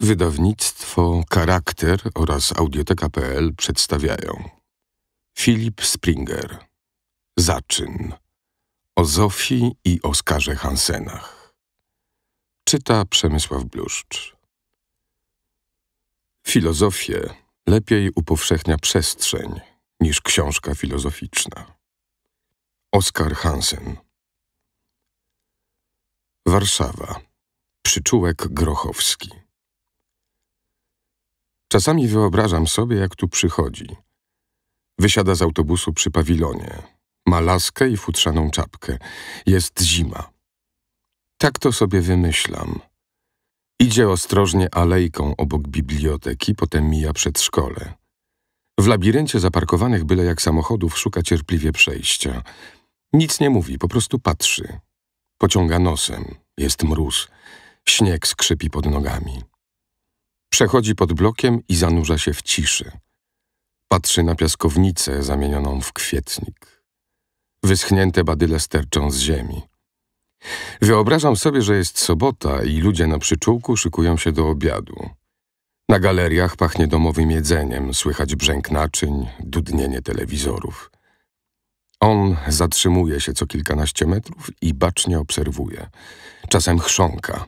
Wydawnictwo Charakter oraz audioteka.pl przedstawiają Filip Springer Zaczyn o Zofii i Oskarze Hansenach Czyta Przemysław Bluszcz Filozofię lepiej upowszechnia przestrzeń niż książka filozoficzna. Oskar Hansen Warszawa Przyczółek Grochowski Czasami wyobrażam sobie, jak tu przychodzi. Wysiada z autobusu przy pawilonie. Ma laskę i futrzaną czapkę. Jest zima. Tak to sobie wymyślam. Idzie ostrożnie alejką obok biblioteki, potem mija przedszkole. W labiryncie zaparkowanych byle jak samochodów szuka cierpliwie przejścia. Nic nie mówi, po prostu patrzy. Pociąga nosem. Jest mróz. Śnieg skrzypi pod nogami. Przechodzi pod blokiem i zanurza się w ciszy. Patrzy na piaskownicę zamienioną w kwietnik. Wyschnięte badyle sterczą z ziemi. Wyobrażam sobie, że jest sobota i ludzie na przyczółku szykują się do obiadu. Na galeriach pachnie domowym jedzeniem, słychać brzęk naczyń, dudnienie telewizorów. On zatrzymuje się co kilkanaście metrów i bacznie obserwuje. Czasem chrząka –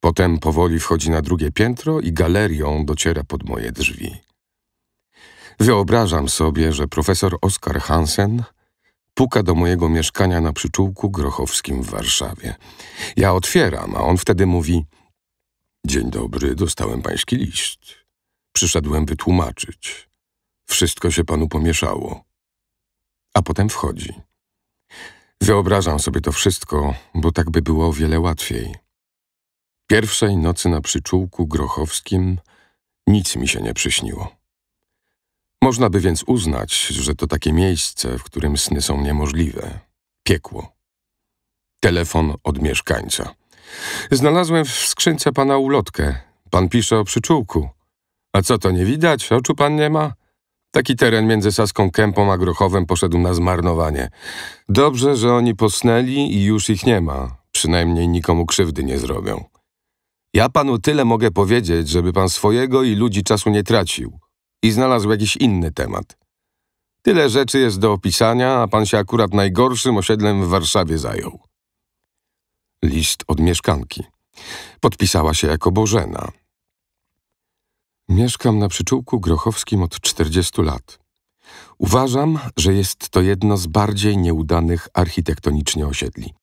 Potem powoli wchodzi na drugie piętro i galerią dociera pod moje drzwi. Wyobrażam sobie, że profesor Oskar Hansen puka do mojego mieszkania na przyczółku grochowskim w Warszawie. Ja otwieram, a on wtedy mówi: Dzień dobry, dostałem pański list. Przyszedłem wytłumaczyć. Wszystko się panu pomieszało. A potem wchodzi. Wyobrażam sobie to wszystko, bo tak by było o wiele łatwiej. Pierwszej nocy na przyczółku grochowskim nic mi się nie przyśniło. Można by więc uznać, że to takie miejsce, w którym sny są niemożliwe. Piekło. Telefon od mieszkańca. Znalazłem w skrzynce pana ulotkę. Pan pisze o przyczółku. A co to nie widać? Oczu pan nie ma? Taki teren między Saską Kępą a Grochowem poszedł na zmarnowanie. Dobrze, że oni posnęli i już ich nie ma. Przynajmniej nikomu krzywdy nie zrobią. Ja panu tyle mogę powiedzieć, żeby pan swojego i ludzi czasu nie tracił i znalazł jakiś inny temat. Tyle rzeczy jest do opisania, a pan się akurat najgorszym osiedlem w Warszawie zajął. List od mieszkanki. Podpisała się jako Bożena. Mieszkam na przyczółku grochowskim od 40 lat. Uważam, że jest to jedno z bardziej nieudanych architektonicznie osiedli.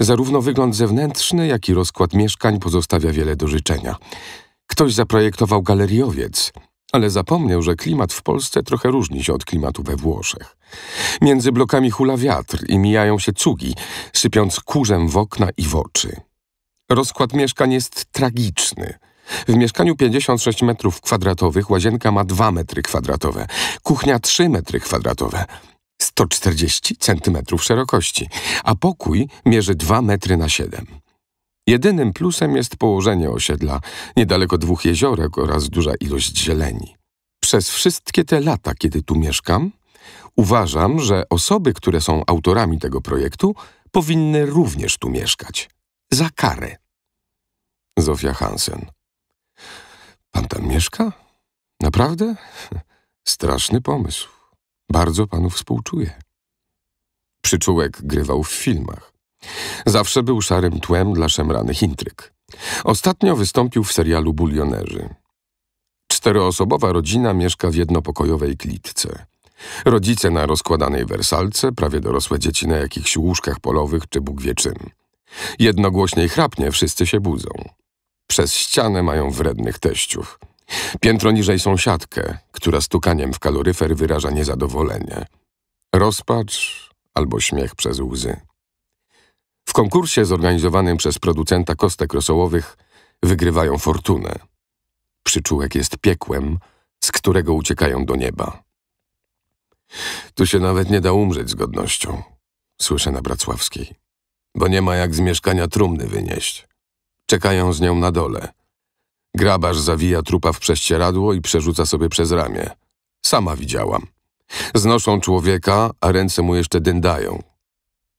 Zarówno wygląd zewnętrzny, jak i rozkład mieszkań pozostawia wiele do życzenia. Ktoś zaprojektował galeriowiec, ale zapomniał, że klimat w Polsce trochę różni się od klimatu we Włoszech. Między blokami hula wiatr i mijają się cugi, sypiąc kurzem w okna i w oczy. Rozkład mieszkań jest tragiczny. W mieszkaniu 56 metrów kwadratowych łazienka ma 2 metry kwadratowe, kuchnia 3 metry kwadratowe – 140 cm szerokości, a pokój mierzy 2 metry na 7. Jedynym plusem jest położenie osiedla, niedaleko dwóch jeziorek oraz duża ilość zieleni. Przez wszystkie te lata, kiedy tu mieszkam, uważam, że osoby, które są autorami tego projektu, powinny również tu mieszkać. Za karę. Zofia Hansen. Pan tam mieszka? Naprawdę? Straszny pomysł. Bardzo panu współczuję. Przyczółek grywał w filmach. Zawsze był szarym tłem dla szemranych intryg. Ostatnio wystąpił w serialu Bulionerzy. Czteroosobowa rodzina mieszka w jednopokojowej klitce. Rodzice na rozkładanej wersalce, prawie dorosłe dzieci na jakichś łóżkach polowych czy Bóg wie czym. Jednogłośnie chrapnie wszyscy się budzą. Przez ścianę mają wrednych teściów – Piętro niżej są siatkę, która stukaniem w kaloryfer wyraża niezadowolenie. Rozpacz albo śmiech przez łzy. W konkursie zorganizowanym przez producenta kostek rosołowych wygrywają fortunę. Przyczółek jest piekłem, z którego uciekają do nieba. Tu się nawet nie da umrzeć z godnością, słyszę na Bracławskiej, bo nie ma jak z mieszkania trumny wynieść. Czekają z nią na dole – Grabarz zawija trupa w prześcieradło i przerzuca sobie przez ramię. Sama widziałam. Znoszą człowieka, a ręce mu jeszcze dędają.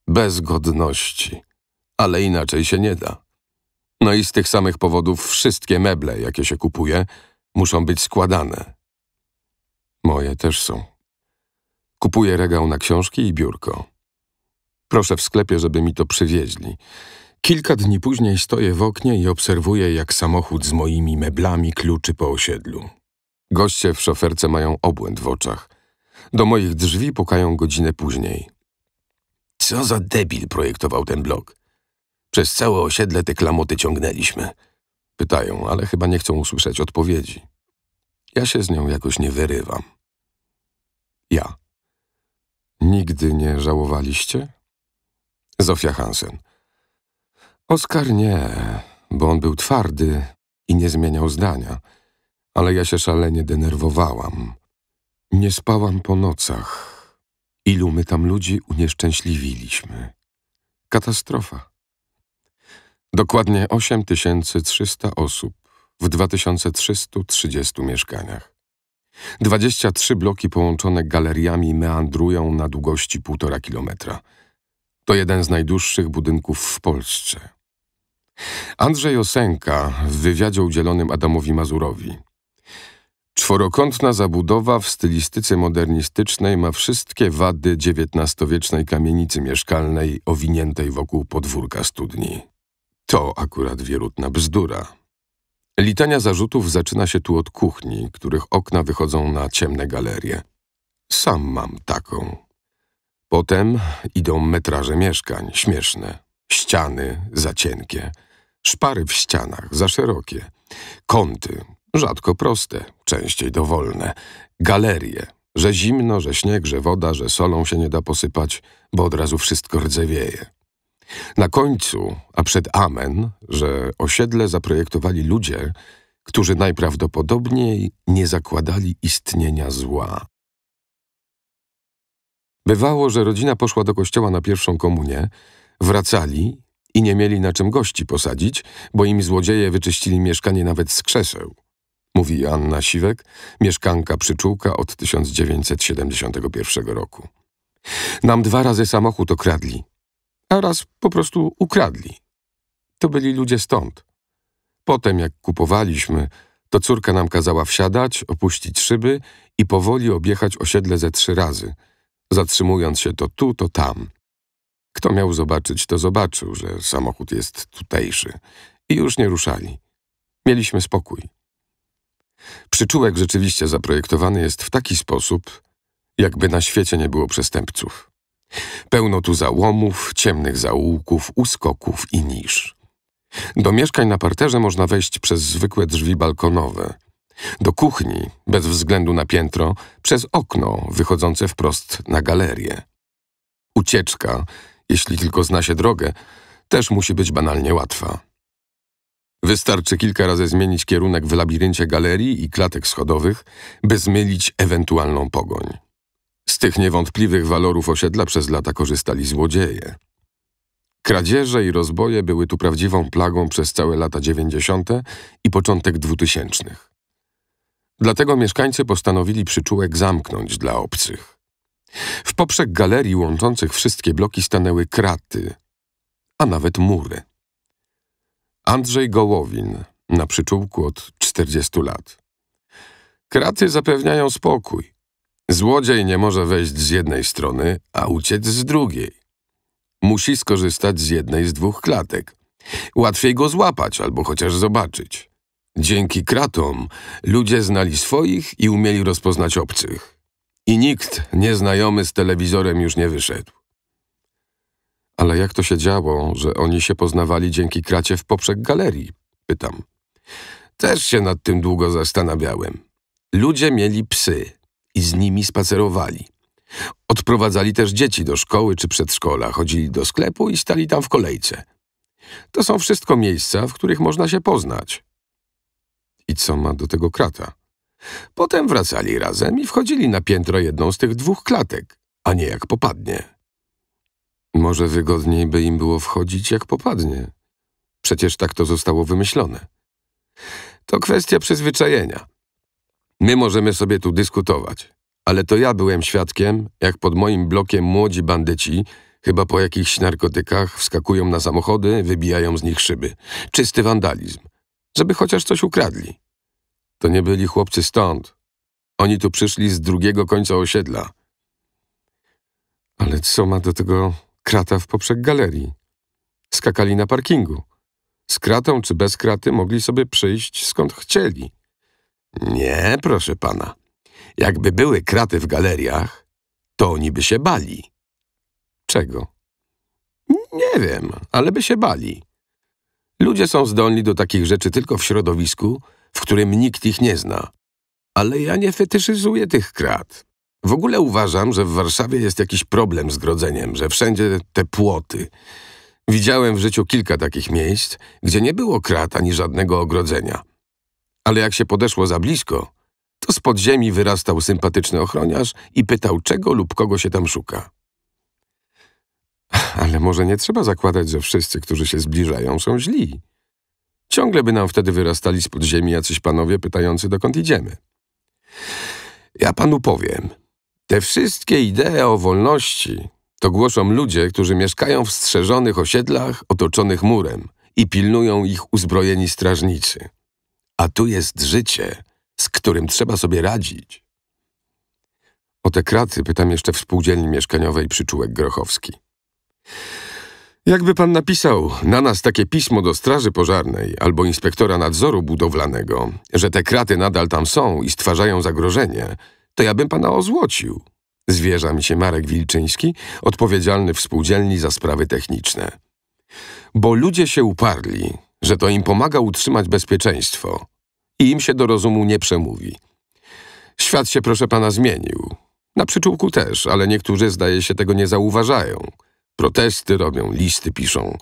Bez godności. Ale inaczej się nie da. No i z tych samych powodów wszystkie meble, jakie się kupuje, muszą być składane. Moje też są. Kupuję regał na książki i biurko. Proszę w sklepie, żeby mi to przywieźli. Kilka dni później stoję w oknie i obserwuję, jak samochód z moimi meblami kluczy po osiedlu. Goście w szoferce mają obłęd w oczach. Do moich drzwi pukają godzinę później. Co za debil projektował ten blok. Przez całe osiedle te klamoty ciągnęliśmy. Pytają, ale chyba nie chcą usłyszeć odpowiedzi. Ja się z nią jakoś nie wyrywam. Ja. Nigdy nie żałowaliście? Zofia Hansen. Oskar nie, bo on był twardy i nie zmieniał zdania, ale ja się szalenie denerwowałam. Nie spałam po nocach. Ilu my tam ludzi unieszczęśliwiliśmy. Katastrofa. Dokładnie 8300 osób w 2330 mieszkaniach. 23 bloki połączone galeriami meandrują na długości 1,5 kilometra. To jeden z najdłuższych budynków w Polsce. Andrzej Osenka w wywiadzie udzielonym Adamowi Mazurowi. Czworokątna zabudowa w stylistyce modernistycznej ma wszystkie wady XIX-wiecznej kamienicy mieszkalnej owiniętej wokół podwórka studni. To akurat wierutna bzdura. Litania zarzutów zaczyna się tu od kuchni, których okna wychodzą na ciemne galerie. Sam mam taką. Potem idą metraże mieszkań, śmieszne, ściany za cienkie, szpary w ścianach za szerokie, kąty, rzadko proste, częściej dowolne, galerie, że zimno, że śnieg, że woda, że solą się nie da posypać, bo od razu wszystko rdzewieje. Na końcu, a przed amen, że osiedle zaprojektowali ludzie, którzy najprawdopodobniej nie zakładali istnienia zła, Bywało, że rodzina poszła do kościoła na pierwszą komunię, wracali i nie mieli na czym gości posadzić, bo im złodzieje wyczyścili mieszkanie nawet z krzeseł, mówi Anna Siwek, mieszkanka przyczółka od 1971 roku. Nam dwa razy samochód okradli, a raz po prostu ukradli. To byli ludzie stąd. Potem, jak kupowaliśmy, to córka nam kazała wsiadać, opuścić szyby i powoli objechać osiedle ze trzy razy – zatrzymując się to tu, to tam. Kto miał zobaczyć, to zobaczył, że samochód jest tutejszy. I już nie ruszali. Mieliśmy spokój. Przyczółek rzeczywiście zaprojektowany jest w taki sposób, jakby na świecie nie było przestępców. Pełno tu załomów, ciemnych zaułków, uskoków i nisz. Do mieszkań na parterze można wejść przez zwykłe drzwi balkonowe, do kuchni, bez względu na piętro, przez okno wychodzące wprost na galerię. Ucieczka, jeśli tylko zna się drogę, też musi być banalnie łatwa. Wystarczy kilka razy zmienić kierunek w labiryncie galerii i klatek schodowych, by zmylić ewentualną pogoń. Z tych niewątpliwych walorów osiedla przez lata korzystali złodzieje. Kradzieże i rozboje były tu prawdziwą plagą przez całe lata dziewięćdziesiąte i początek dwutysięcznych. Dlatego mieszkańcy postanowili przyczółek zamknąć dla obcych. W poprzek galerii łączących wszystkie bloki stanęły kraty, a nawet mury. Andrzej Gołowin na przyczółku od 40 lat. Kraty zapewniają spokój. Złodziej nie może wejść z jednej strony, a uciec z drugiej. Musi skorzystać z jednej z dwóch klatek. Łatwiej go złapać albo chociaż zobaczyć. Dzięki kratom ludzie znali swoich i umieli rozpoznać obcych. I nikt nieznajomy z telewizorem już nie wyszedł. Ale jak to się działo, że oni się poznawali dzięki kracie w poprzek galerii? Pytam. Też się nad tym długo zastanawiałem. Ludzie mieli psy i z nimi spacerowali. Odprowadzali też dzieci do szkoły czy przedszkola, chodzili do sklepu i stali tam w kolejce. To są wszystko miejsca, w których można się poznać i co ma do tego krata. Potem wracali razem i wchodzili na piętro jedną z tych dwóch klatek, a nie jak popadnie. Może wygodniej by im było wchodzić jak popadnie. Przecież tak to zostało wymyślone. To kwestia przyzwyczajenia. My możemy sobie tu dyskutować, ale to ja byłem świadkiem, jak pod moim blokiem młodzi bandyci, chyba po jakichś narkotykach, wskakują na samochody, wybijają z nich szyby. Czysty wandalizm żeby chociaż coś ukradli. To nie byli chłopcy stąd. Oni tu przyszli z drugiego końca osiedla. Ale co ma do tego krata w poprzek galerii? Skakali na parkingu. Z kratą czy bez kraty mogli sobie przyjść skąd chcieli. Nie, proszę pana. Jakby były kraty w galeriach, to oni by się bali. Czego? Nie wiem, ale by się bali. Ludzie są zdolni do takich rzeczy tylko w środowisku, w którym nikt ich nie zna. Ale ja nie fetyszyzuję tych krat. W ogóle uważam, że w Warszawie jest jakiś problem z grodzeniem, że wszędzie te płoty. Widziałem w życiu kilka takich miejsc, gdzie nie było krat ani żadnego ogrodzenia. Ale jak się podeszło za blisko, to z podziemi wyrastał sympatyczny ochroniarz i pytał, czego lub kogo się tam szuka. Ale może nie trzeba zakładać, że wszyscy, którzy się zbliżają, są źli. Ciągle by nam wtedy wyrastali z podziemi jacyś panowie pytający, dokąd idziemy. Ja panu powiem, te wszystkie idee o wolności to głoszą ludzie, którzy mieszkają w strzeżonych osiedlach otoczonych murem i pilnują ich uzbrojeni strażnicy. A tu jest życie, z którym trzeba sobie radzić. O te kraty pytam jeszcze w spółdzielni mieszkaniowej przyczółek Grochowski. Jakby pan napisał na nas takie pismo do Straży Pożarnej albo inspektora nadzoru budowlanego, że te kraty nadal tam są i stwarzają zagrożenie, to ja bym pana ozłocił. Zwierza mi się Marek Wilczyński, odpowiedzialny w spółdzielni za sprawy techniczne. Bo ludzie się uparli, że to im pomaga utrzymać bezpieczeństwo i im się do rozumu nie przemówi. Świat się, proszę pana, zmienił. Na przyczółku też, ale niektórzy zdaje się tego nie zauważają. Protesty robią, listy piszą.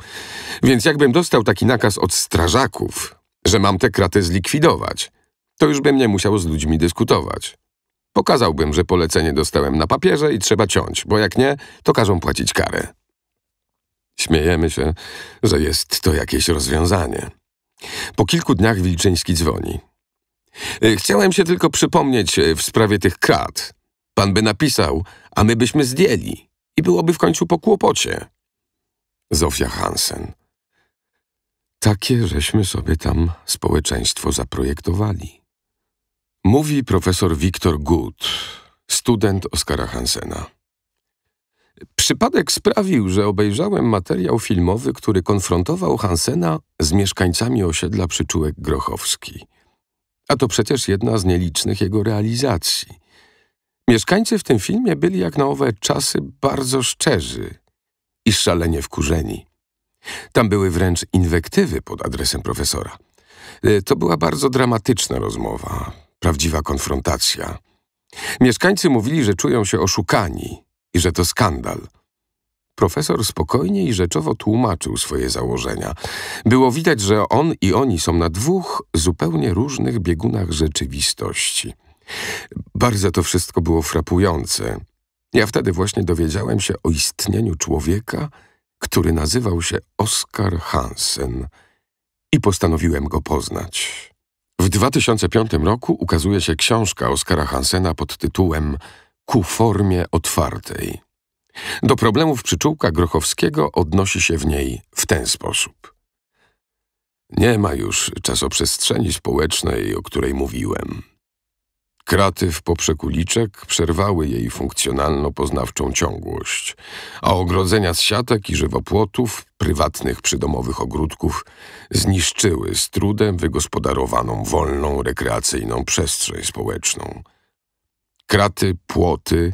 Więc jakbym dostał taki nakaz od strażaków, że mam te kraty zlikwidować, to już bym nie musiał z ludźmi dyskutować. Pokazałbym, że polecenie dostałem na papierze i trzeba ciąć, bo jak nie, to każą płacić karę. Śmiejemy się, że jest to jakieś rozwiązanie. Po kilku dniach Wilczyński dzwoni. E, chciałem się tylko przypomnieć e, w sprawie tych krat. Pan by napisał, a my byśmy zdjęli i byłoby w końcu po kłopocie. Zofia Hansen. Takie żeśmy sobie tam społeczeństwo zaprojektowali. Mówi profesor Wiktor Gut, student Oskara Hansena. Przypadek sprawił, że obejrzałem materiał filmowy, który konfrontował Hansena z mieszkańcami osiedla Przyczółek Grochowski. A to przecież jedna z nielicznych jego realizacji. Mieszkańcy w tym filmie byli jak na owe czasy bardzo szczerzy i szalenie wkurzeni. Tam były wręcz inwektywy pod adresem profesora. E, to była bardzo dramatyczna rozmowa, prawdziwa konfrontacja. Mieszkańcy mówili, że czują się oszukani i że to skandal. Profesor spokojnie i rzeczowo tłumaczył swoje założenia. Było widać, że on i oni są na dwóch zupełnie różnych biegunach rzeczywistości. Bardzo to wszystko było frapujące. Ja wtedy właśnie dowiedziałem się o istnieniu człowieka, który nazywał się Oskar Hansen i postanowiłem go poznać. W 2005 roku ukazuje się książka Oskara Hansena pod tytułem Ku formie otwartej. Do problemów przyczółka Grochowskiego odnosi się w niej w ten sposób. Nie ma już czasoprzestrzeni społecznej, o której mówiłem. Kraty w poprzekuliczek przerwały jej funkcjonalno-poznawczą ciągłość, a ogrodzenia z siatek i żywopłotów, prywatnych przydomowych ogródków, zniszczyły z trudem wygospodarowaną wolną, rekreacyjną przestrzeń społeczną. Kraty, płoty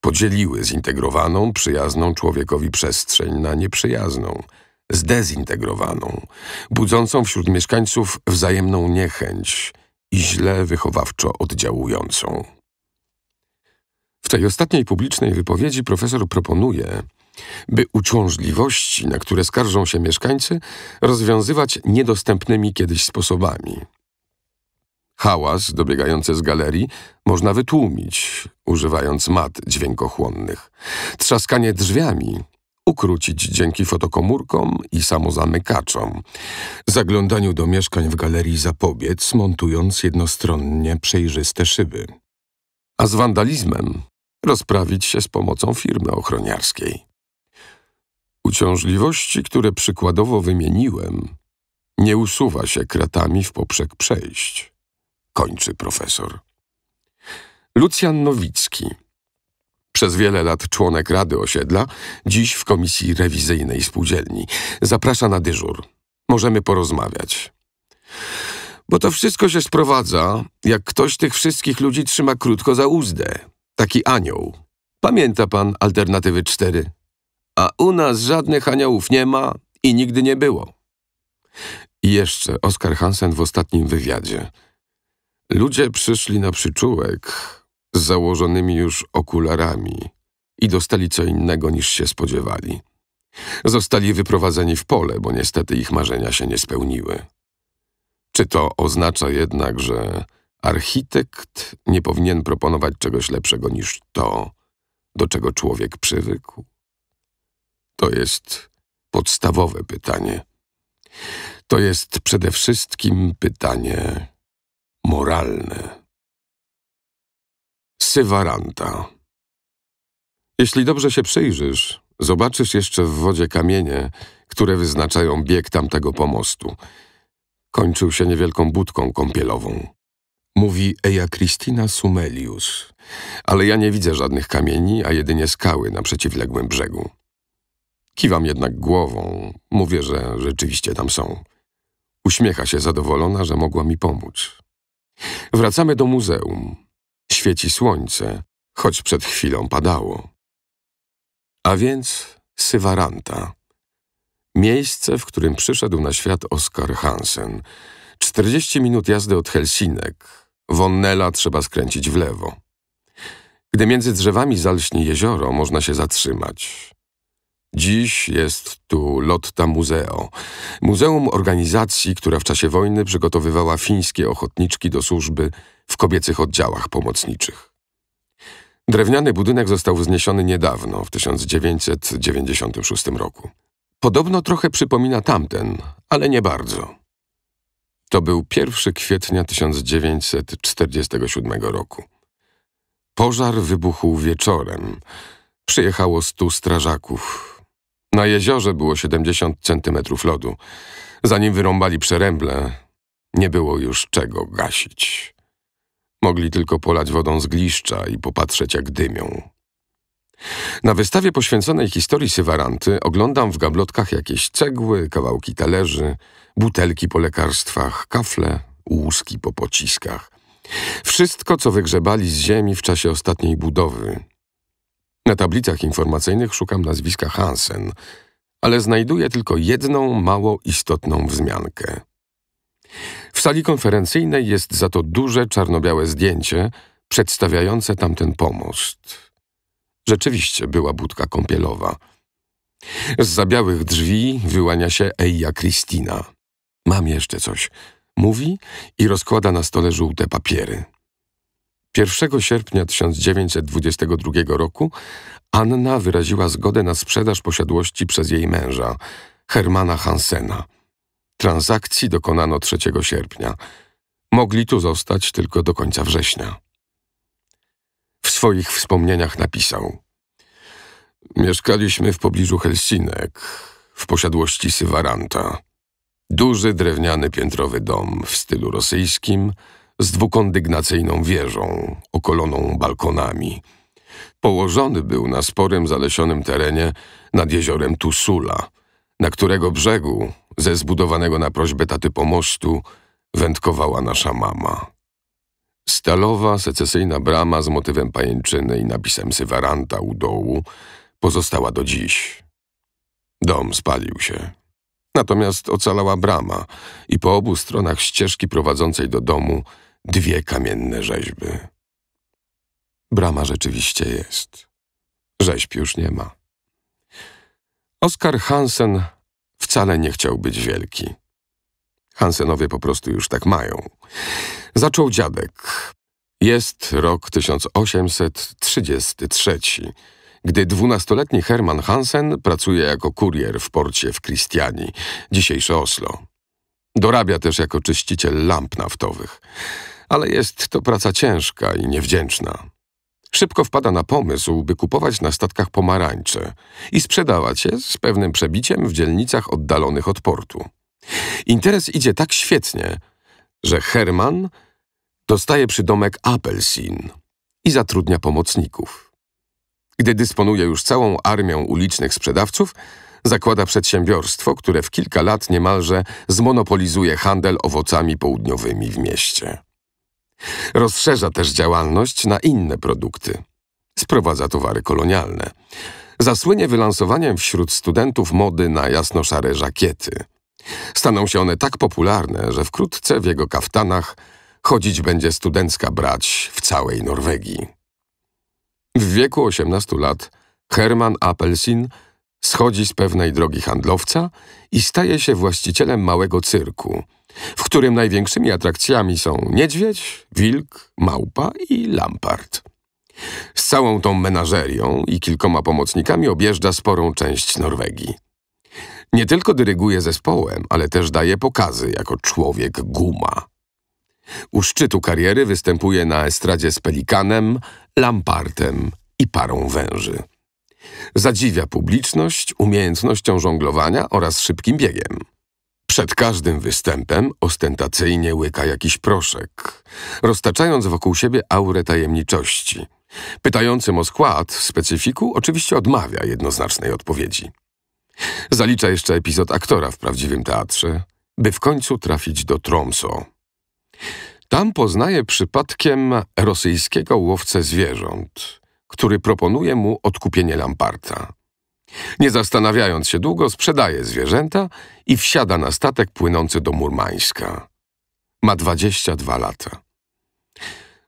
podzieliły zintegrowaną, przyjazną człowiekowi przestrzeń na nieprzyjazną – zdezintegrowaną, budzącą wśród mieszkańców wzajemną niechęć, i źle wychowawczo oddziałującą. W tej ostatniej publicznej wypowiedzi profesor proponuje, by uciążliwości, na które skarżą się mieszkańcy, rozwiązywać niedostępnymi kiedyś sposobami. Hałas dobiegający z galerii można wytłumić, używając mat dźwiękochłonnych. Trzaskanie drzwiami ukrócić dzięki fotokomórkom i samozamykaczom, zaglądaniu do mieszkań w galerii zapobiec, montując jednostronnie przejrzyste szyby. A z wandalizmem rozprawić się z pomocą firmy ochroniarskiej. Uciążliwości, które przykładowo wymieniłem, nie usuwa się kratami w poprzek przejść, kończy profesor. Lucjan Nowicki – przez wiele lat członek Rady Osiedla, dziś w Komisji Rewizyjnej Spółdzielni. Zaprasza na dyżur. Możemy porozmawiać. Bo to wszystko się sprowadza, jak ktoś tych wszystkich ludzi trzyma krótko za uzdę. Taki anioł. Pamięta pan alternatywy 4? A u nas żadnych aniołów nie ma i nigdy nie było. I jeszcze Oskar Hansen w ostatnim wywiadzie. Ludzie przyszli na przyczółek, z założonymi już okularami i dostali co innego niż się spodziewali. Zostali wyprowadzeni w pole, bo niestety ich marzenia się nie spełniły. Czy to oznacza jednak, że architekt nie powinien proponować czegoś lepszego niż to, do czego człowiek przywykł? To jest podstawowe pytanie. To jest przede wszystkim pytanie moralne. Sywaranta. Jeśli dobrze się przyjrzysz, zobaczysz jeszcze w wodzie kamienie, które wyznaczają bieg tamtego pomostu. Kończył się niewielką budką kąpielową. Mówi Eja Christina Sumelius, ale ja nie widzę żadnych kamieni, a jedynie skały na przeciwległym brzegu. Kiwam jednak głową, mówię, że rzeczywiście tam są. Uśmiecha się zadowolona, że mogła mi pomóc. Wracamy do muzeum świeci słońce, choć przed chwilą padało. A więc Sywaranta. Miejsce, w którym przyszedł na świat Oskar Hansen. 40 minut jazdy od Helsinek. Wonnela trzeba skręcić w lewo. Gdy między drzewami zalśni jezioro, można się zatrzymać. Dziś jest tu Lotta Muzeo, muzeum organizacji, która w czasie wojny przygotowywała fińskie ochotniczki do służby w kobiecych oddziałach pomocniczych. Drewniany budynek został wzniesiony niedawno, w 1996 roku. Podobno trochę przypomina tamten, ale nie bardzo. To był 1 kwietnia 1947 roku. Pożar wybuchł wieczorem. Przyjechało stu strażaków, na jeziorze było 70 centymetrów lodu. Zanim wyrąbali przeręble, nie było już czego gasić. Mogli tylko polać wodą z gliszcza i popatrzeć jak dymią. Na wystawie poświęconej historii Sywaranty oglądam w gablotkach jakieś cegły, kawałki talerzy, butelki po lekarstwach, kafle, łuski po pociskach. Wszystko, co wygrzebali z ziemi w czasie ostatniej budowy, na tablicach informacyjnych szukam nazwiska Hansen, ale znajduję tylko jedną mało istotną wzmiankę. W sali konferencyjnej jest za to duże czarno-białe zdjęcie przedstawiające tamten pomost. Rzeczywiście była budka kąpielowa. Z zabiałych drzwi wyłania się Eja Kristina. Mam jeszcze coś. Mówi i rozkłada na stole żółte papiery. 1 sierpnia 1922 roku Anna wyraziła zgodę na sprzedaż posiadłości przez jej męża, Hermana Hansena. Transakcji dokonano 3 sierpnia. Mogli tu zostać tylko do końca września. W swoich wspomnieniach napisał: Mieszkaliśmy w pobliżu Helsinek, w posiadłości Sywaranta. Duży drewniany piętrowy dom w stylu rosyjskim z dwukondygnacyjną wieżą, okoloną balkonami. Położony był na sporym zalesionym terenie nad jeziorem Tusula, na którego brzegu, ze zbudowanego na prośbę taty pomostu, wędkowała nasza mama. Stalowa, secesyjna brama z motywem pajęczyny i napisem Sywaranta u dołu pozostała do dziś. Dom spalił się. Natomiast ocalała brama i po obu stronach ścieżki prowadzącej do domu dwie kamienne rzeźby. Brama rzeczywiście jest. Rzeźb już nie ma. Oskar Hansen wcale nie chciał być wielki. Hansenowie po prostu już tak mają. Zaczął dziadek. Jest rok 1833, gdy dwunastoletni Herman Hansen pracuje jako kurier w porcie w Christianii, dzisiejsze Oslo. Dorabia też jako czyściciel lamp naftowych ale jest to praca ciężka i niewdzięczna. Szybko wpada na pomysł, by kupować na statkach pomarańcze i sprzedawać je z pewnym przebiciem w dzielnicach oddalonych od portu. Interes idzie tak świetnie, że Herman dostaje przydomek Appelsin i zatrudnia pomocników. Gdy dysponuje już całą armią ulicznych sprzedawców, zakłada przedsiębiorstwo, które w kilka lat niemalże zmonopolizuje handel owocami południowymi w mieście. Rozszerza też działalność na inne produkty. Sprowadza towary kolonialne. Zasłynie wylansowaniem wśród studentów mody na jasnoszare żakiety. Staną się one tak popularne, że wkrótce w jego kaftanach chodzić będzie studencka brać w całej Norwegii. W wieku 18 lat Herman Appelsin schodzi z pewnej drogi handlowca i staje się właścicielem małego cyrku – w którym największymi atrakcjami są niedźwiedź, wilk, małpa i lampart. Z całą tą menażerią i kilkoma pomocnikami objeżdża sporą część Norwegii. Nie tylko dyryguje zespołem, ale też daje pokazy jako człowiek guma. U szczytu kariery występuje na estradzie z pelikanem, lampartem i parą węży. Zadziwia publiczność umiejętnością żonglowania oraz szybkim biegiem. Przed każdym występem ostentacyjnie łyka jakiś proszek, roztaczając wokół siebie aurę tajemniczości. Pytającym o skład, specyfiku oczywiście odmawia jednoznacznej odpowiedzi. Zalicza jeszcze epizod aktora w prawdziwym teatrze, by w końcu trafić do Tromso. Tam poznaje przypadkiem rosyjskiego łowcę zwierząt, który proponuje mu odkupienie Lamparta. Nie zastanawiając się długo, sprzedaje zwierzęta i wsiada na statek płynący do Murmańska. Ma 22 lata.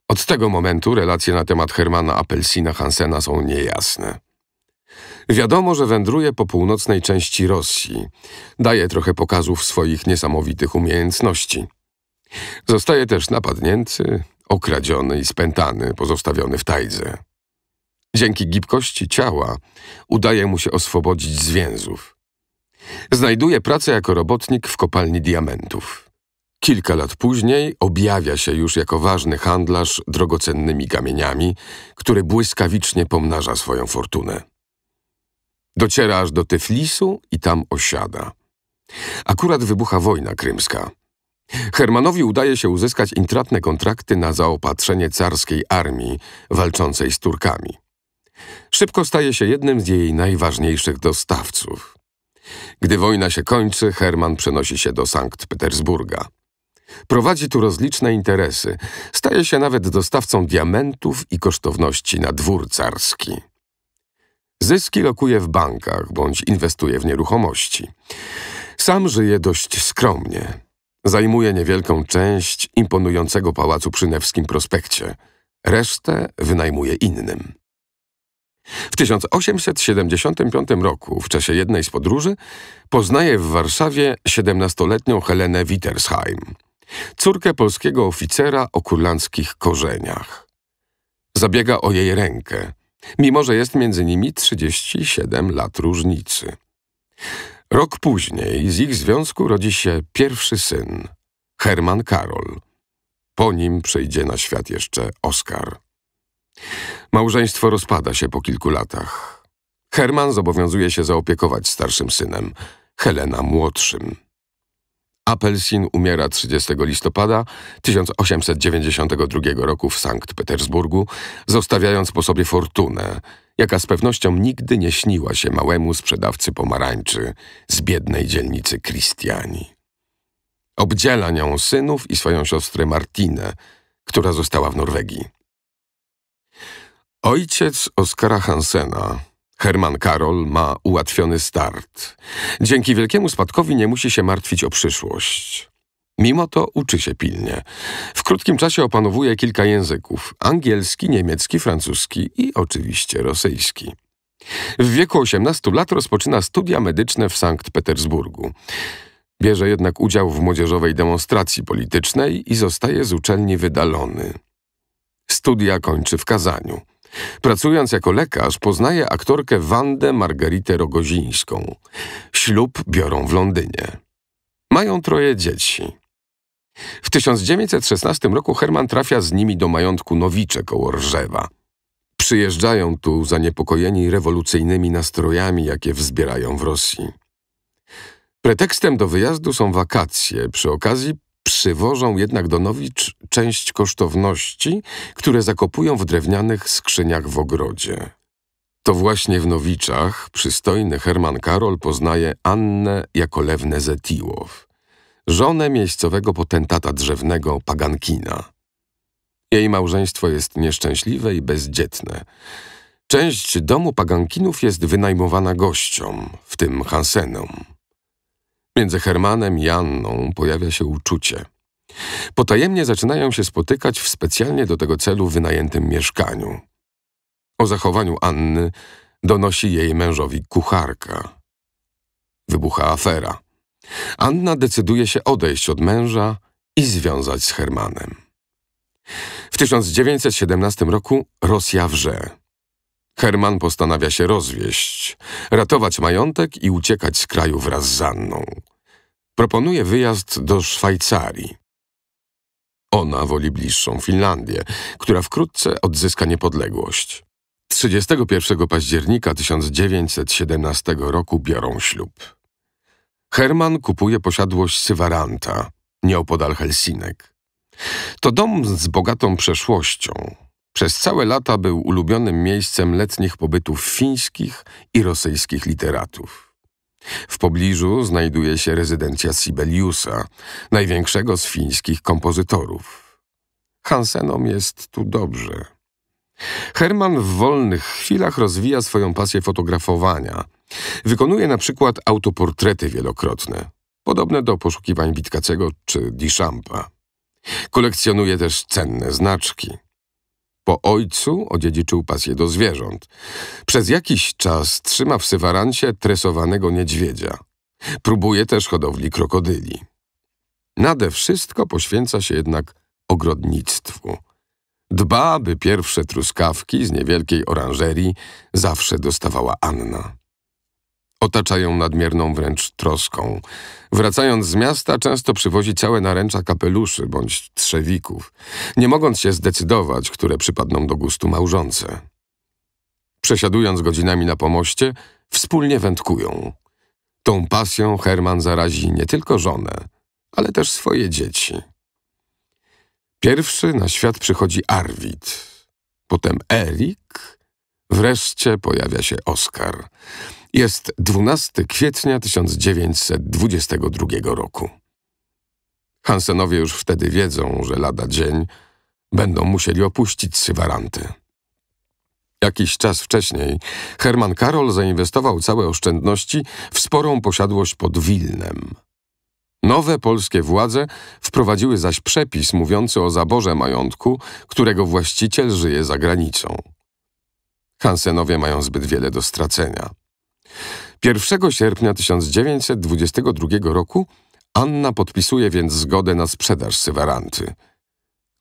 Od tego momentu relacje na temat Hermana Apelsina Hansena są niejasne. Wiadomo, że wędruje po północnej części Rosji. Daje trochę pokazów swoich niesamowitych umiejętności. Zostaje też napadnięty, okradziony i spętany, pozostawiony w tajdze. Dzięki gibkości ciała udaje mu się oswobodzić z więzów. Znajduje pracę jako robotnik w kopalni diamentów. Kilka lat później objawia się już jako ważny handlarz drogocennymi kamieniami, który błyskawicznie pomnaża swoją fortunę. Dociera aż do Tyflisu i tam osiada. Akurat wybucha wojna krymska. Hermanowi udaje się uzyskać intratne kontrakty na zaopatrzenie carskiej armii walczącej z Turkami. Szybko staje się jednym z jej najważniejszych dostawców. Gdy wojna się kończy, Herman przenosi się do Sankt Petersburga. Prowadzi tu rozliczne interesy, staje się nawet dostawcą diamentów i kosztowności na dwór carski. Zyski lokuje w bankach bądź inwestuje w nieruchomości. Sam żyje dość skromnie. Zajmuje niewielką część imponującego pałacu przy Newskim Prospekcie. Resztę wynajmuje innym. W 1875 roku, w czasie jednej z podróży, poznaje w Warszawie 17-letnią Helenę Wittersheim, córkę polskiego oficera o kurlandzkich korzeniach. Zabiega o jej rękę, mimo że jest między nimi 37 lat różnicy. Rok później z ich związku rodzi się pierwszy syn, Herman Karol. Po nim przyjdzie na świat jeszcze Oskar. Małżeństwo rozpada się po kilku latach. Herman zobowiązuje się zaopiekować starszym synem, Helena młodszym. Apelsin umiera 30 listopada 1892 roku w Sankt Petersburgu, zostawiając po sobie fortunę, jaka z pewnością nigdy nie śniła się małemu sprzedawcy pomarańczy z biednej dzielnicy Christiani. Obdziela nią synów i swoją siostrę Martinę, która została w Norwegii. Ojciec Oskara Hansena, Herman Karol, ma ułatwiony start. Dzięki wielkiemu spadkowi nie musi się martwić o przyszłość. Mimo to uczy się pilnie. W krótkim czasie opanowuje kilka języków: angielski, niemiecki, francuski i oczywiście rosyjski. W wieku 18 lat rozpoczyna studia medyczne w Sankt Petersburgu. Bierze jednak udział w młodzieżowej demonstracji politycznej i zostaje z uczelni wydalony. Studia kończy w Kazaniu. Pracując jako lekarz poznaje aktorkę Wandę Margaritę Rogozińską. Ślub biorą w Londynie. Mają troje dzieci. W 1916 roku Herman trafia z nimi do majątku Nowicze koło Rżewa. Przyjeżdżają tu zaniepokojeni rewolucyjnymi nastrojami, jakie wzbierają w Rosji. Pretekstem do wyjazdu są wakacje przy okazji Przywożą jednak do Nowicz część kosztowności, które zakopują w drewnianych skrzyniach w ogrodzie. To właśnie w Nowiczach przystojny Herman Karol poznaje Annę jako lewnę Zetiłow, żonę miejscowego potentata drzewnego Pagankina. Jej małżeństwo jest nieszczęśliwe i bezdzietne. Część domu Pagankinów jest wynajmowana gościom, w tym Hansenom. Między Hermanem i Anną pojawia się uczucie. Potajemnie zaczynają się spotykać w specjalnie do tego celu wynajętym mieszkaniu. O zachowaniu Anny donosi jej mężowi kucharka. Wybucha afera. Anna decyduje się odejść od męża i związać z Hermanem. W 1917 roku Rosja wrze. Herman postanawia się rozwieść, ratować majątek i uciekać z kraju wraz z Anną. Proponuje wyjazd do Szwajcarii. Ona woli bliższą Finlandię, która wkrótce odzyska niepodległość. 31 października 1917 roku biorą ślub. Herman kupuje posiadłość Sywaranta, nieopodal Helsinek. To dom z bogatą przeszłością. Przez całe lata był ulubionym miejscem letnich pobytów fińskich i rosyjskich literatów. W pobliżu znajduje się rezydencja Sibeliusa, największego z fińskich kompozytorów. Hansenom jest tu dobrze. Herman w wolnych chwilach rozwija swoją pasję fotografowania. Wykonuje na przykład autoportrety wielokrotne, podobne do poszukiwań Witkacego czy Dishampa. Kolekcjonuje też cenne znaczki. Po ojcu odziedziczył pasję do zwierząt. Przez jakiś czas trzyma w sywarancie tresowanego niedźwiedzia. Próbuje też hodowli krokodyli. Nade wszystko poświęca się jednak ogrodnictwu. Dba, by pierwsze truskawki z niewielkiej oranżerii zawsze dostawała Anna. Otacza ją nadmierną wręcz troską. Wracając z miasta, często przywozi całe naręcza kapeluszy bądź trzewików, nie mogąc się zdecydować, które przypadną do gustu małżonce. Przesiadując godzinami na pomoście, wspólnie wędkują. Tą pasją Herman zarazi nie tylko żonę, ale też swoje dzieci. Pierwszy na świat przychodzi Arwid, potem Erik, wreszcie pojawia się Oskar – jest 12 kwietnia 1922 roku. Hansenowie już wtedy wiedzą, że lada dzień będą musieli opuścić Sywaranty. Jakiś czas wcześniej Herman Karol zainwestował całe oszczędności w sporą posiadłość pod Wilnem. Nowe polskie władze wprowadziły zaś przepis mówiący o zaborze majątku, którego właściciel żyje za granicą. Hansenowie mają zbyt wiele do stracenia. 1 sierpnia 1922 roku Anna podpisuje więc zgodę na sprzedaż Sywaranty.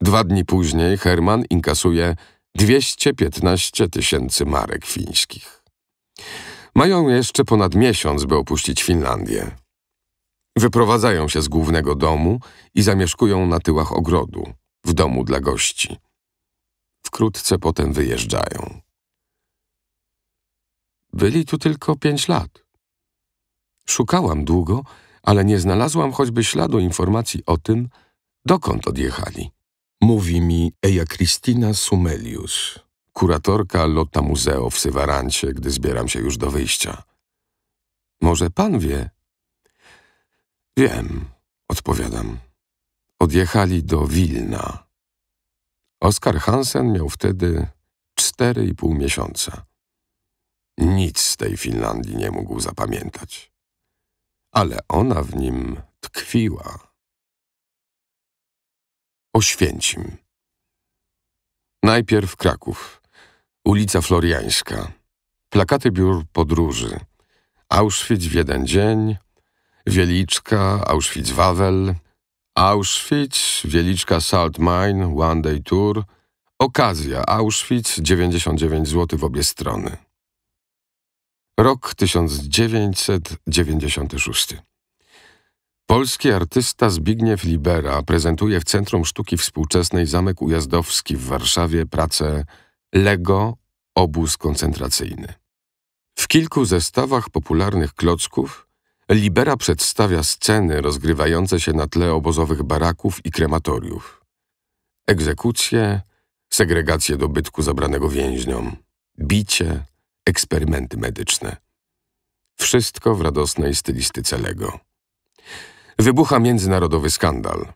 Dwa dni później Herman inkasuje 215 tysięcy marek fińskich. Mają jeszcze ponad miesiąc, by opuścić Finlandię. Wyprowadzają się z głównego domu i zamieszkują na tyłach ogrodu, w domu dla gości. Wkrótce potem wyjeżdżają. Byli tu tylko pięć lat. Szukałam długo, ale nie znalazłam choćby śladu informacji o tym, dokąd odjechali. Mówi mi Eja Kristina Sumelius, kuratorka Lotta Muzeo w Sywarancie, gdy zbieram się już do wyjścia. Może pan wie? Wiem, odpowiadam. Odjechali do Wilna. Oskar Hansen miał wtedy cztery i pół miesiąca. Nic z tej Finlandii nie mógł zapamiętać. Ale ona w nim tkwiła. Oświęcim. Najpierw Kraków, ulica Floriańska, plakaty biur podróży, Auschwitz w jeden dzień, Wieliczka, Auschwitz-Wawel, Auschwitz, Wieliczka Salt Mine, One Day Tour, okazja Auschwitz, 99 zł w obie strony. Rok 1996. Polski artysta Zbigniew Libera prezentuje w Centrum Sztuki Współczesnej Zamek Ujazdowski w Warszawie pracę Lego – obóz koncentracyjny. W kilku zestawach popularnych klocków Libera przedstawia sceny rozgrywające się na tle obozowych baraków i krematoriów. Egzekucje, segregację dobytku zabranego więźniom, bicie – eksperymenty medyczne. Wszystko w radosnej stylistyce Lego. Wybucha międzynarodowy skandal.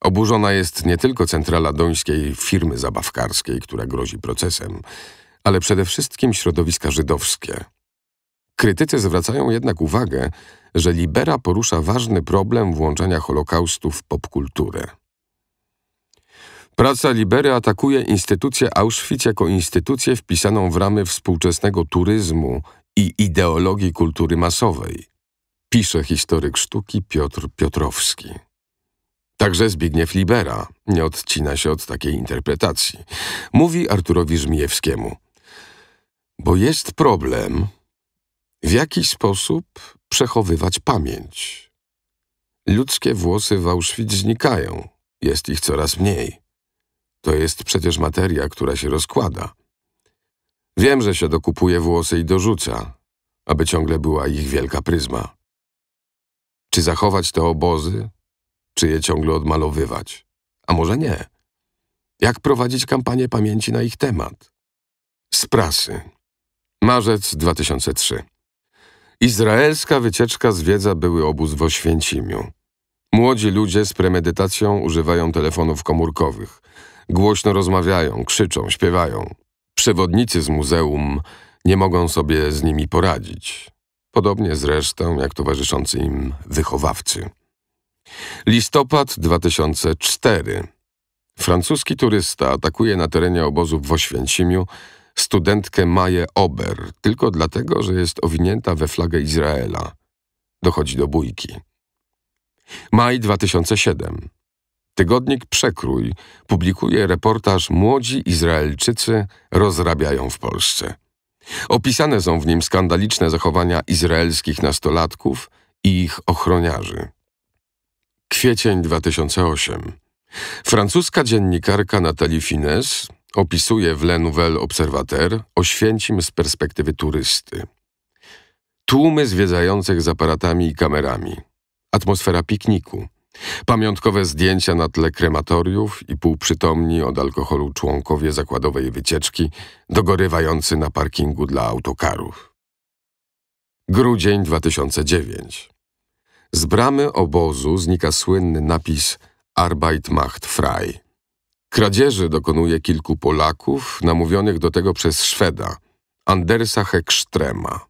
Oburzona jest nie tylko centrala dońskiej firmy zabawkarskiej, która grozi procesem, ale przede wszystkim środowiska żydowskie. Krytycy zwracają jednak uwagę, że Libera porusza ważny problem włączenia Holokaustu w popkulturę. Praca Libery atakuje instytucję Auschwitz jako instytucję wpisaną w ramy współczesnego turyzmu i ideologii kultury masowej, pisze historyk sztuki Piotr Piotrowski. Także Zbigniew Libera nie odcina się od takiej interpretacji. Mówi Arturowi Żmijewskiemu. Bo jest problem, w jaki sposób przechowywać pamięć. Ludzkie włosy w Auschwitz znikają, jest ich coraz mniej. To jest przecież materia, która się rozkłada. Wiem, że się dokupuje włosy i dorzuca, aby ciągle była ich wielka pryzma. Czy zachować te obozy, czy je ciągle odmalowywać? A może nie? Jak prowadzić kampanię pamięci na ich temat? Z prasy. Marzec 2003. Izraelska wycieczka zwiedza były obóz w Oświęcimiu. Młodzi ludzie z premedytacją używają telefonów komórkowych – Głośno rozmawiają, krzyczą, śpiewają. Przewodnicy z muzeum nie mogą sobie z nimi poradzić. Podobnie zresztą jak towarzyszący im wychowawcy. Listopad 2004. Francuski turysta atakuje na terenie obozów w Oświęcimiu studentkę Maję Ober tylko dlatego, że jest owinięta we flagę Izraela. Dochodzi do bójki. Maj 2007. Tygodnik Przekrój publikuje reportaż Młodzi Izraelczycy rozrabiają w Polsce. Opisane są w nim skandaliczne zachowania izraelskich nastolatków i ich ochroniarzy. Kwiecień 2008. Francuska dziennikarka Nathalie Fines opisuje w Le Nouvel Observateur Oświęcim z perspektywy turysty. Tłumy zwiedzających z aparatami i kamerami. Atmosfera pikniku Pamiątkowe zdjęcia na tle krematoriów i półprzytomni od alkoholu członkowie zakładowej wycieczki dogorywający na parkingu dla autokarów. Grudzień 2009. Z bramy obozu znika słynny napis Arbeit macht frei. Kradzieży dokonuje kilku Polaków, namówionych do tego przez Szweda, Andersa Hekstrema.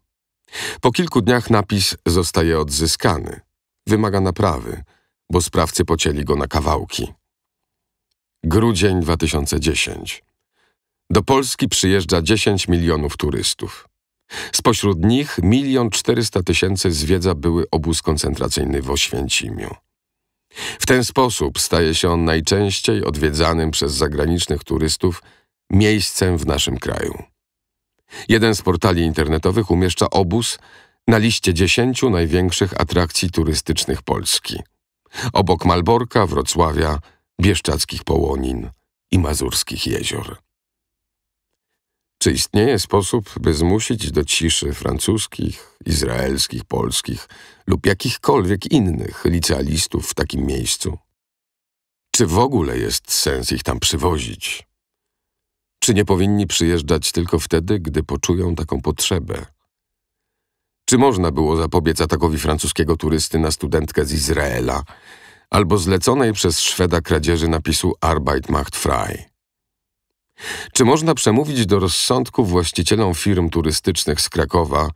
Po kilku dniach napis zostaje odzyskany. Wymaga naprawy – bo sprawcy pocięli go na kawałki. Grudzień 2010. Do Polski przyjeżdża 10 milionów turystów. Spośród nich milion 400 tysięcy zwiedza były obóz koncentracyjny w Oświęcimiu. W ten sposób staje się on najczęściej odwiedzanym przez zagranicznych turystów miejscem w naszym kraju. Jeden z portali internetowych umieszcza obóz na liście 10 największych atrakcji turystycznych Polski obok Malborka, Wrocławia, Bieszczadzkich Połonin i Mazurskich Jezior. Czy istnieje sposób, by zmusić do ciszy francuskich, izraelskich, polskich lub jakichkolwiek innych licealistów w takim miejscu? Czy w ogóle jest sens ich tam przywozić? Czy nie powinni przyjeżdżać tylko wtedy, gdy poczują taką potrzebę? Czy można było zapobiec atakowi francuskiego turysty na studentkę z Izraela albo zleconej przez Szweda kradzieży napisu Arbeit macht frei? Czy można przemówić do rozsądku właścicielom firm turystycznych z Krakowa,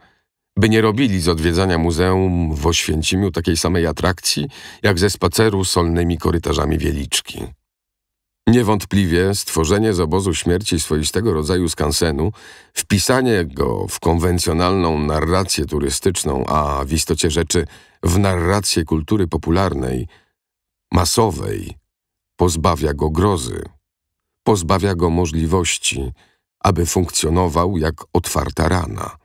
by nie robili z odwiedzania muzeum w Oświęcimiu takiej samej atrakcji, jak ze spaceru solnymi korytarzami Wieliczki? Niewątpliwie stworzenie z obozu śmierci swoistego rodzaju skansenu, wpisanie go w konwencjonalną narrację turystyczną, a w istocie rzeczy w narrację kultury popularnej, masowej, pozbawia go grozy, pozbawia go możliwości, aby funkcjonował jak otwarta rana.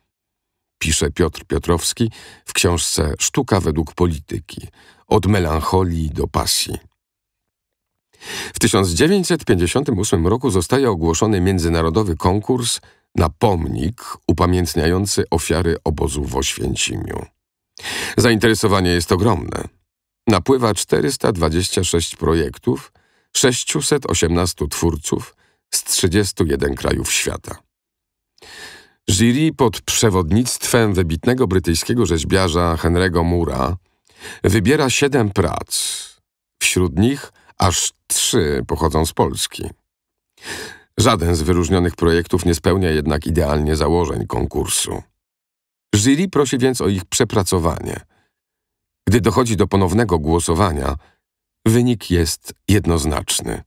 Pisze Piotr Piotrowski w książce Sztuka według polityki, od melancholii do pasji. 1958 roku zostaje ogłoszony międzynarodowy konkurs na pomnik upamiętniający ofiary obozu w Oświęcimiu. Zainteresowanie jest ogromne. Napływa 426 projektów, 618 twórców z 31 krajów świata. Jury pod przewodnictwem wybitnego brytyjskiego rzeźbiarza Henry'ego Mura wybiera siedem prac. Wśród nich aż Trzy pochodzą z Polski. Żaden z wyróżnionych projektów nie spełnia jednak idealnie założeń konkursu. Jury prosi więc o ich przepracowanie. Gdy dochodzi do ponownego głosowania, wynik jest jednoznaczny.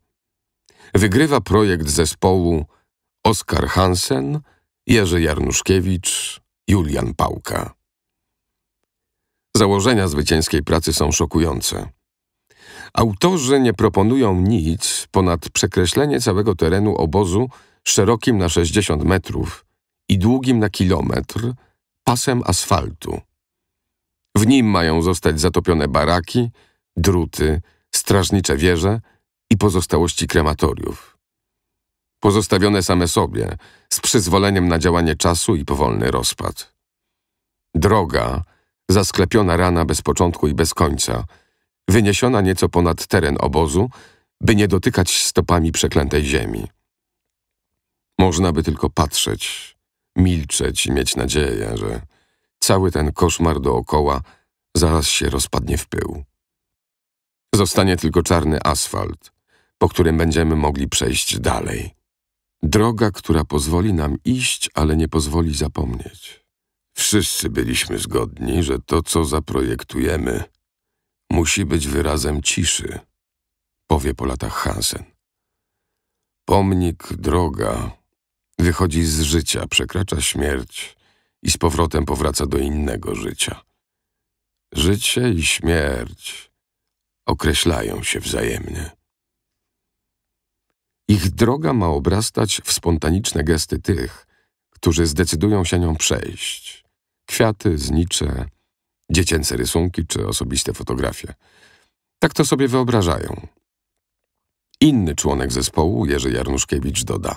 Wygrywa projekt zespołu Oskar Hansen, Jerzy Jarnuszkiewicz, Julian Pałka. Założenia zwycięskiej pracy są szokujące. Autorzy nie proponują nic ponad przekreślenie całego terenu obozu szerokim na 60 metrów i długim na kilometr pasem asfaltu. W nim mają zostać zatopione baraki, druty, strażnicze wieże i pozostałości krematoriów. Pozostawione same sobie, z przyzwoleniem na działanie czasu i powolny rozpad. Droga, zasklepiona rana bez początku i bez końca – wyniesiona nieco ponad teren obozu, by nie dotykać stopami przeklętej ziemi. Można by tylko patrzeć, milczeć i mieć nadzieję, że cały ten koszmar dookoła zaraz się rozpadnie w pył. Zostanie tylko czarny asfalt, po którym będziemy mogli przejść dalej. Droga, która pozwoli nam iść, ale nie pozwoli zapomnieć. Wszyscy byliśmy zgodni, że to, co zaprojektujemy, Musi być wyrazem ciszy, powie po latach Hansen. Pomnik, droga, wychodzi z życia, przekracza śmierć i z powrotem powraca do innego życia. Życie i śmierć określają się wzajemnie. Ich droga ma obrastać w spontaniczne gesty tych, którzy zdecydują się nią przejść. Kwiaty, znicze, dziecięce rysunki czy osobiste fotografie. Tak to sobie wyobrażają. Inny członek zespołu, Jerzy Jarnuszkiewicz, doda.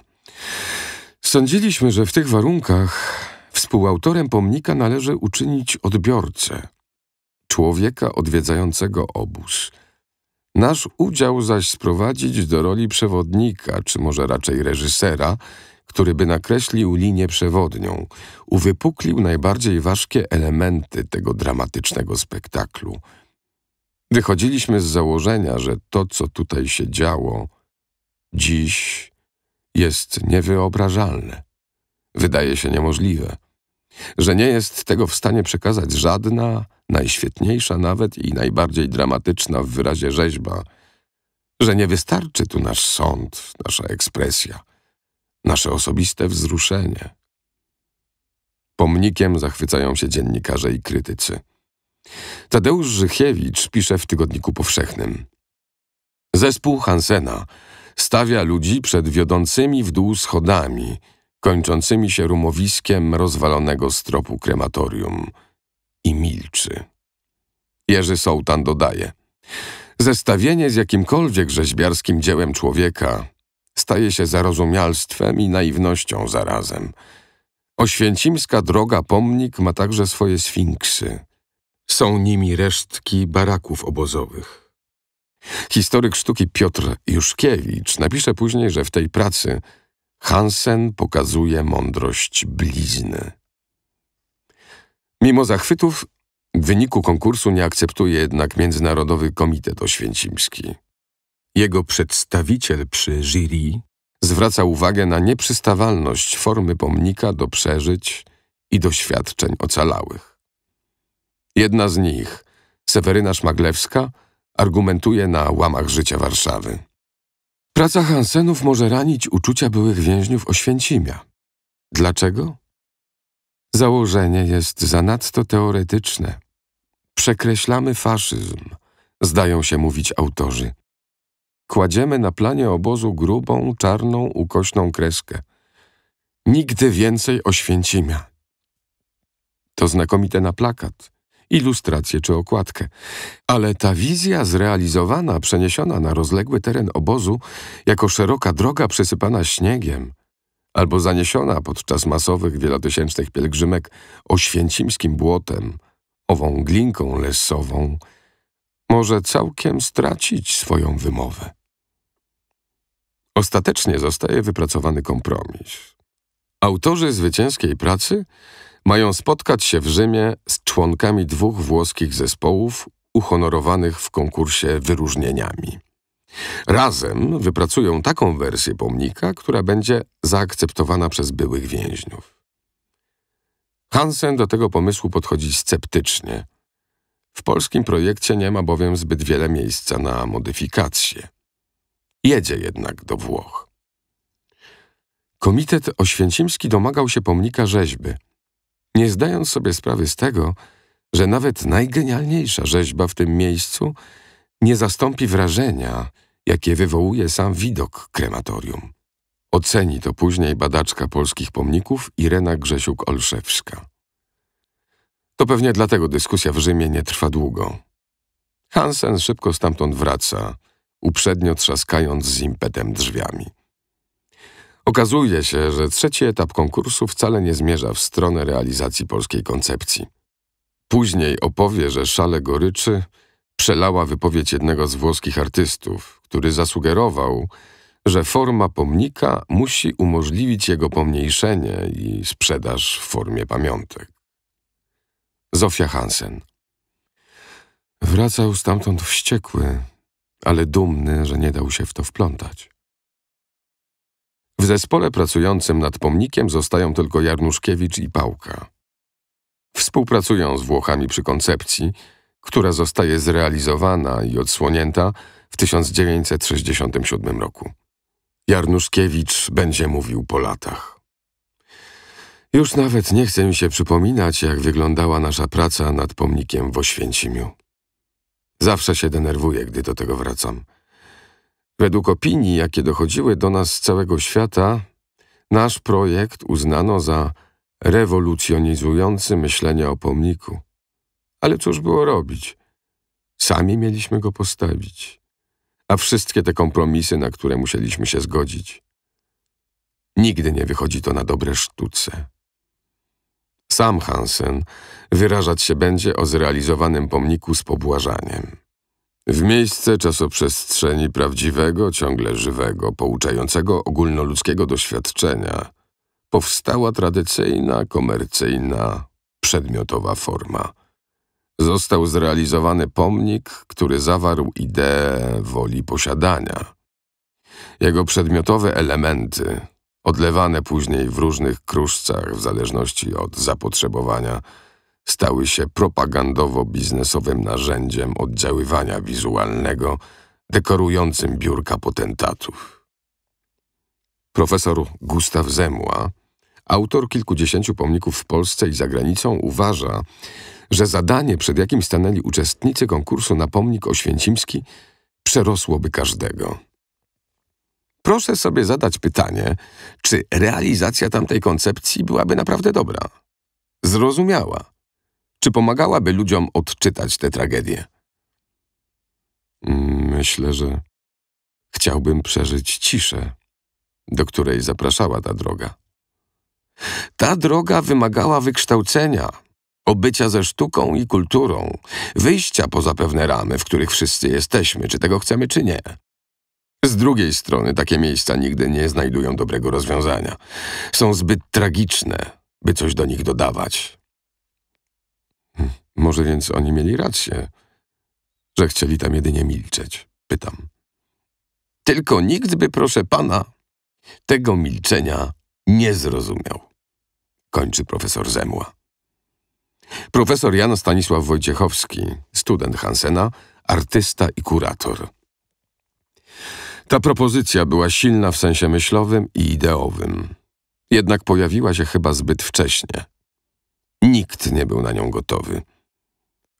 Sądziliśmy, że w tych warunkach współautorem pomnika należy uczynić odbiorcę, człowieka odwiedzającego obóz. Nasz udział zaś sprowadzić do roli przewodnika, czy może raczej reżysera, który by nakreślił linię przewodnią, uwypuklił najbardziej ważkie elementy tego dramatycznego spektaklu. Wychodziliśmy z założenia, że to, co tutaj się działo, dziś jest niewyobrażalne, wydaje się niemożliwe, że nie jest tego w stanie przekazać żadna, najświetniejsza nawet i najbardziej dramatyczna w wyrazie rzeźba, że nie wystarczy tu nasz sąd, nasza ekspresja – nasze osobiste wzruszenie. Pomnikiem zachwycają się dziennikarze i krytycy. Tadeusz Żychiewicz pisze w Tygodniku Powszechnym. Zespół Hansena stawia ludzi przed wiodącymi w dół schodami, kończącymi się rumowiskiem rozwalonego stropu krematorium i milczy. Jerzy Sołtan dodaje – Zestawienie z jakimkolwiek rzeźbiarskim dziełem człowieka staje się zarozumialstwem i naiwnością zarazem. Oświęcimska droga pomnik ma także swoje sfinksy. Są nimi resztki baraków obozowych. Historyk sztuki Piotr Juszkiewicz napisze później, że w tej pracy Hansen pokazuje mądrość blizny. Mimo zachwytów, w wyniku konkursu nie akceptuje jednak Międzynarodowy Komitet Oświęcimski. Jego przedstawiciel przy jury zwraca uwagę na nieprzystawalność formy pomnika do przeżyć i doświadczeń ocalałych. Jedna z nich, Seweryna Szmaglewska, argumentuje na łamach życia Warszawy. Praca Hansenów może ranić uczucia byłych więźniów Oświęcimia. Dlaczego? Założenie jest zanadto teoretyczne. Przekreślamy faszyzm, zdają się mówić autorzy. Kładziemy na planie obozu grubą, czarną, ukośną kreskę. Nigdy więcej Oświęcimia. To znakomite na plakat, ilustrację czy okładkę. Ale ta wizja zrealizowana, przeniesiona na rozległy teren obozu, jako szeroka droga przesypana śniegiem, albo zaniesiona podczas masowych wielotysięcznych pielgrzymek oświęcimskim błotem, ową glinką lesową, może całkiem stracić swoją wymowę. Ostatecznie zostaje wypracowany kompromis. Autorzy zwycięskiej pracy mają spotkać się w Rzymie z członkami dwóch włoskich zespołów uhonorowanych w konkursie wyróżnieniami. Razem wypracują taką wersję pomnika, która będzie zaakceptowana przez byłych więźniów. Hansen do tego pomysłu podchodzi sceptycznie. W polskim projekcie nie ma bowiem zbyt wiele miejsca na modyfikacje. Jedzie jednak do Włoch. Komitet Oświęcimski domagał się pomnika rzeźby, nie zdając sobie sprawy z tego, że nawet najgenialniejsza rzeźba w tym miejscu nie zastąpi wrażenia, jakie wywołuje sam widok krematorium. Oceni to później badaczka polskich pomników Irena Grzesiuk-Olszewska. To pewnie dlatego dyskusja w Rzymie nie trwa długo. Hansen szybko stamtąd wraca, uprzednio trzaskając z impetem drzwiami. Okazuje się, że trzeci etap konkursu wcale nie zmierza w stronę realizacji polskiej koncepcji. Później opowie, że szale goryczy przelała wypowiedź jednego z włoskich artystów, który zasugerował, że forma pomnika musi umożliwić jego pomniejszenie i sprzedaż w formie pamiątek. Zofia Hansen Wracał stamtąd wściekły, ale dumny, że nie dał się w to wplątać. W zespole pracującym nad pomnikiem zostają tylko Jarnuszkiewicz i Pałka. Współpracują z Włochami przy koncepcji, która zostaje zrealizowana i odsłonięta w 1967 roku. Jarnuszkiewicz będzie mówił po latach. Już nawet nie chcę mi się przypominać, jak wyglądała nasza praca nad pomnikiem w Oświęcimiu. Zawsze się denerwuję, gdy do tego wracam. Według opinii, jakie dochodziły do nas z całego świata, nasz projekt uznano za rewolucjonizujący myślenie o pomniku. Ale cóż było robić? Sami mieliśmy go postawić. A wszystkie te kompromisy, na które musieliśmy się zgodzić. Nigdy nie wychodzi to na dobre sztuce. Sam Hansen wyrażać się będzie o zrealizowanym pomniku z pobłażaniem. W miejsce czasoprzestrzeni prawdziwego, ciągle żywego, pouczającego ogólnoludzkiego doświadczenia powstała tradycyjna, komercyjna, przedmiotowa forma. Został zrealizowany pomnik, który zawarł ideę woli posiadania. Jego przedmiotowe elementy, odlewane później w różnych kruszcach w zależności od zapotrzebowania, stały się propagandowo-biznesowym narzędziem oddziaływania wizualnego, dekorującym biurka potentatów. Profesor Gustaw Zemła, autor kilkudziesięciu pomników w Polsce i za granicą, uważa, że zadanie, przed jakim stanęli uczestnicy konkursu na pomnik oświęcimski, przerosłoby każdego. Proszę sobie zadać pytanie, czy realizacja tamtej koncepcji byłaby naprawdę dobra, zrozumiała, czy pomagałaby ludziom odczytać tę tragedię? Mm, myślę, że chciałbym przeżyć ciszę, do której zapraszała ta droga. Ta droga wymagała wykształcenia, obycia ze sztuką i kulturą, wyjścia poza pewne ramy, w których wszyscy jesteśmy, czy tego chcemy, czy nie. Z drugiej strony takie miejsca nigdy nie znajdują dobrego rozwiązania. Są zbyt tragiczne, by coś do nich dodawać. Może więc oni mieli rację, że chcieli tam jedynie milczeć, pytam. Tylko nikt by, proszę pana, tego milczenia nie zrozumiał, kończy profesor Zemła. Profesor Jan Stanisław Wojciechowski, student Hansena, artysta i kurator. Ta propozycja była silna w sensie myślowym i ideowym. Jednak pojawiła się chyba zbyt wcześnie. Nikt nie był na nią gotowy.